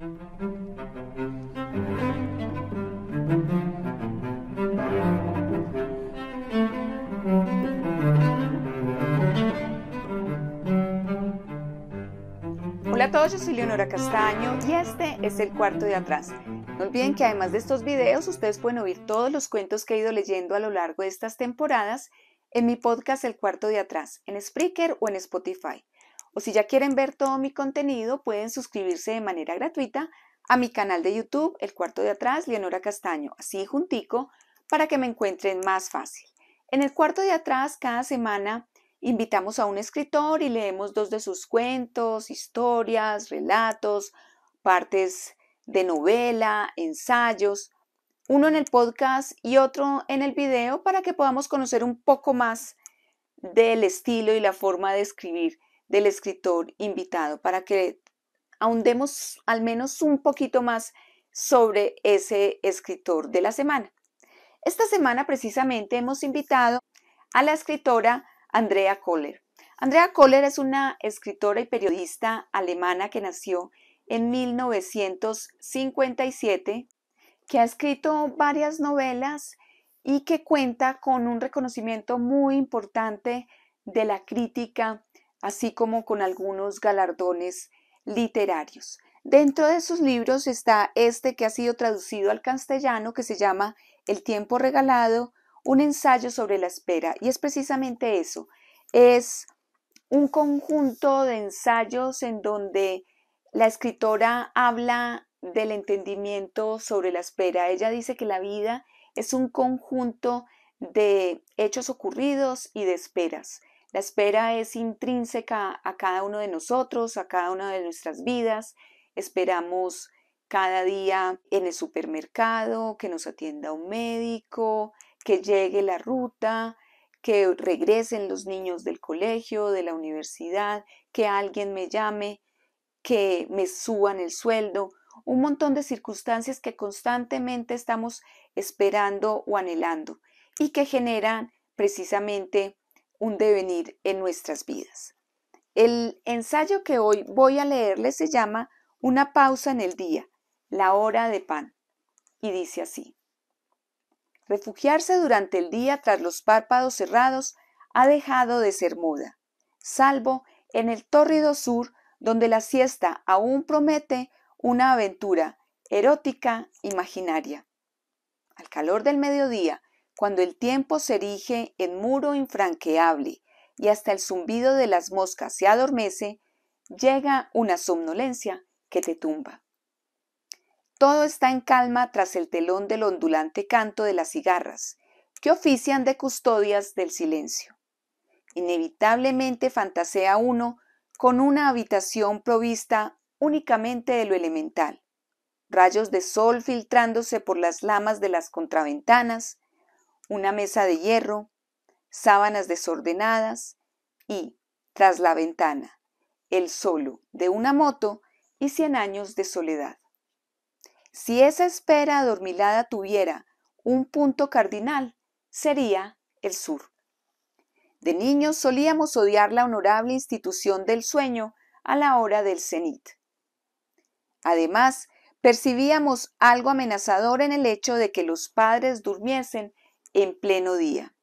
Hola a todos, yo soy Leonora Castaño y este es el cuarto de atrás. No olviden que además de estos videos, ustedes pueden oír todos los cuentos que he ido leyendo a lo largo de estas temporadas en mi podcast El cuarto de atrás, en Spreaker o en Spotify. O si ya quieren ver todo mi contenido, pueden suscribirse de manera gratuita a mi canal de YouTube, El Cuarto de Atrás, Leonora Castaño, así juntico, para que me encuentren más fácil. En El Cuarto de Atrás, cada semana invitamos a un escritor y leemos dos de sus cuentos, historias, relatos, partes de novela, ensayos, uno en el podcast y otro en el video para que podamos conocer un poco más del estilo y la forma de escribir del escritor invitado para que ahondemos al menos un poquito más sobre ese escritor de la semana. Esta semana precisamente hemos invitado a la escritora Andrea Kohler. Andrea Kohler es una escritora y periodista alemana que nació en 1957, que ha escrito varias novelas y que cuenta con un reconocimiento muy importante de la crítica así como con algunos galardones literarios. Dentro de sus libros está este que ha sido traducido al castellano que se llama El tiempo regalado, un ensayo sobre la espera. Y es precisamente eso, es un conjunto de ensayos en donde la escritora habla del entendimiento sobre la espera. Ella dice que la vida es un conjunto de hechos ocurridos y de esperas. La espera es intrínseca a cada uno de nosotros, a cada una de nuestras vidas. Esperamos cada día en el supermercado, que nos atienda un médico, que llegue la ruta, que regresen los niños del colegio, de la universidad, que alguien me llame, que me suban el sueldo, un montón de circunstancias que constantemente estamos esperando o anhelando y que generan precisamente un devenir en nuestras vidas. El ensayo que hoy voy a leerles se llama Una pausa en el día, la hora de pan, y dice así. Refugiarse durante el día tras los párpados cerrados ha dejado de ser muda, salvo en el tórrido sur donde la siesta aún promete una aventura erótica imaginaria. Al calor del mediodía, cuando el tiempo se erige en muro infranqueable y hasta el zumbido de las moscas se adormece, llega una somnolencia que te tumba. Todo está en calma tras el telón del ondulante canto de las cigarras, que ofician de custodias del silencio. Inevitablemente fantasea uno con una habitación provista únicamente de lo elemental, rayos de sol filtrándose por las lamas de las contraventanas, una mesa de hierro, sábanas desordenadas y, tras la ventana, el solo de una moto y cien años de soledad. Si esa espera adormilada tuviera un punto cardinal, sería el sur. De niños solíamos odiar la honorable institución del sueño a la hora del cenit. Además, percibíamos algo amenazador en el hecho de que los padres durmiesen en pleno día.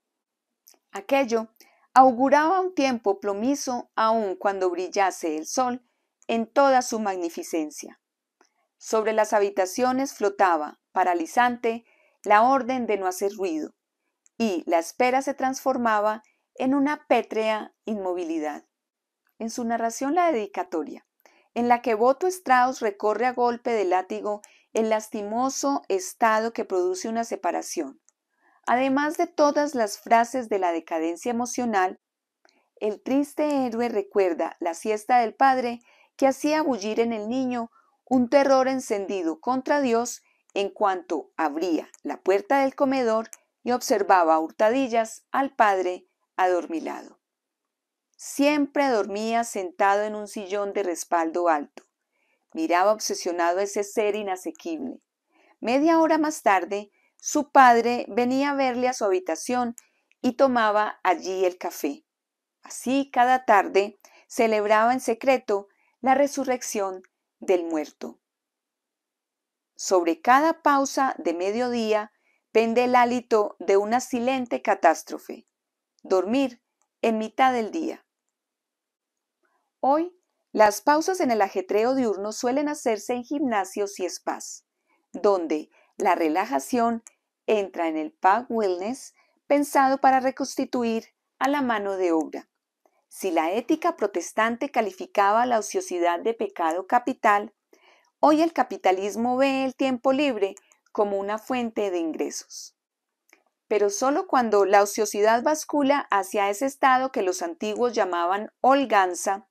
Aquello auguraba un tiempo plomizo aun cuando brillase el sol en toda su magnificencia. Sobre las habitaciones flotaba, paralizante, la orden de no hacer ruido, y la espera se transformaba en una pétrea inmovilidad. En su narración La dedicatoria, en la que Boto Strauss recorre a golpe de látigo el lastimoso estado que produce una separación, Además de todas las frases de la decadencia emocional, el triste héroe recuerda la siesta del padre que hacía bullir en el niño un terror encendido contra Dios en cuanto abría la puerta del comedor y observaba a hurtadillas al padre adormilado. Siempre dormía sentado en un sillón de respaldo alto. Miraba obsesionado ese ser inasequible. Media hora más tarde su padre venía a verle a su habitación y tomaba allí el café. Así cada tarde celebraba en secreto la resurrección del muerto. Sobre cada pausa de mediodía pende el hálito de una silente catástrofe. Dormir en mitad del día. Hoy, las pausas en el ajetreo diurno suelen hacerse en gimnasios y spas, donde la relajación entra en el PAG Wellness pensado para reconstituir a la mano de obra. Si la ética protestante calificaba la ociosidad de pecado capital, hoy el capitalismo ve el tiempo libre como una fuente de ingresos. Pero solo cuando la ociosidad bascula hacia ese estado que los antiguos llamaban holganza,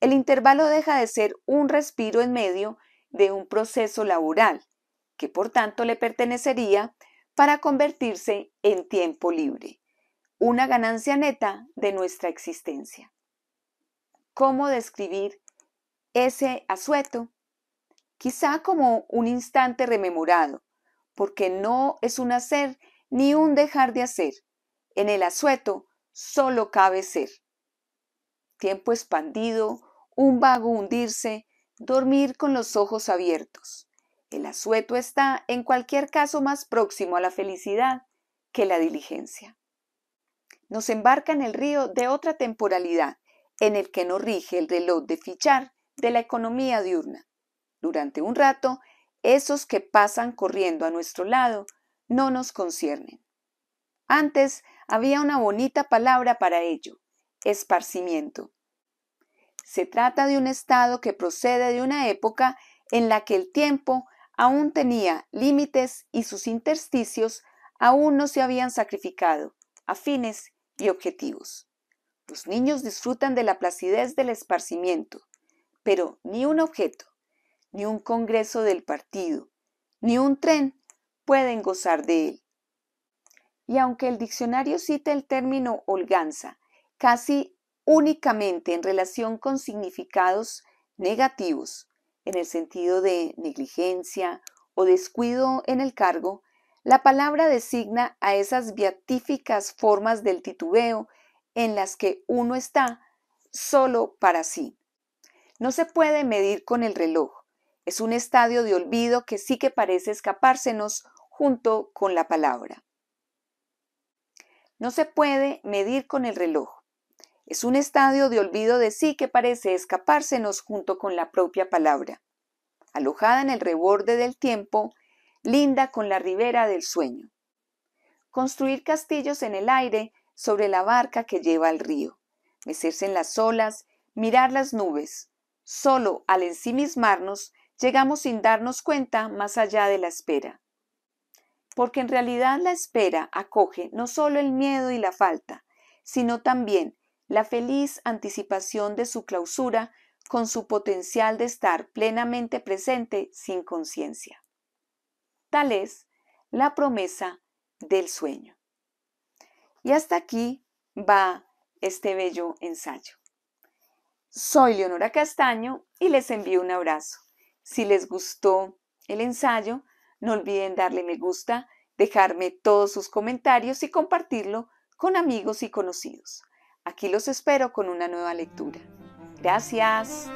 el intervalo deja de ser un respiro en medio de un proceso laboral que por tanto le pertenecería, para convertirse en tiempo libre, una ganancia neta de nuestra existencia. ¿Cómo describir ese asueto? Quizá como un instante rememorado, porque no es un hacer ni un dejar de hacer. En el asueto solo cabe ser. Tiempo expandido, un vago hundirse, dormir con los ojos abiertos. El asueto está, en cualquier caso, más próximo a la felicidad que la diligencia. Nos embarca en el río de otra temporalidad, en el que nos rige el reloj de fichar de la economía diurna. Durante un rato, esos que pasan corriendo a nuestro lado no nos conciernen. Antes había una bonita palabra para ello, esparcimiento. Se trata de un estado que procede de una época en la que el tiempo aún tenía límites y sus intersticios aún no se habían sacrificado a fines y objetivos. Los niños disfrutan de la placidez del esparcimiento, pero ni un objeto, ni un congreso del partido, ni un tren pueden gozar de él. Y aunque el diccionario cita el término holganza casi únicamente en relación con significados negativos, en el sentido de negligencia o descuido en el cargo, la palabra designa a esas beatíficas formas del titubeo en las que uno está solo para sí. No se puede medir con el reloj. Es un estadio de olvido que sí que parece escapársenos junto con la palabra. No se puede medir con el reloj. Es un estadio de olvido de sí que parece escapársenos junto con la propia palabra. Alojada en el reborde del tiempo, linda con la ribera del sueño. Construir castillos en el aire sobre la barca que lleva al río. Mecerse en las olas, mirar las nubes. Solo al ensimismarnos llegamos sin darnos cuenta más allá de la espera. Porque en realidad la espera acoge no solo el miedo y la falta, sino también la feliz anticipación de su clausura con su potencial de estar plenamente presente sin conciencia. Tal es la promesa del sueño. Y hasta aquí va este bello ensayo. Soy Leonora Castaño y les envío un abrazo. Si les gustó el ensayo, no olviden darle me gusta, dejarme todos sus comentarios y compartirlo con amigos y conocidos. Aquí los espero con una nueva lectura. Gracias.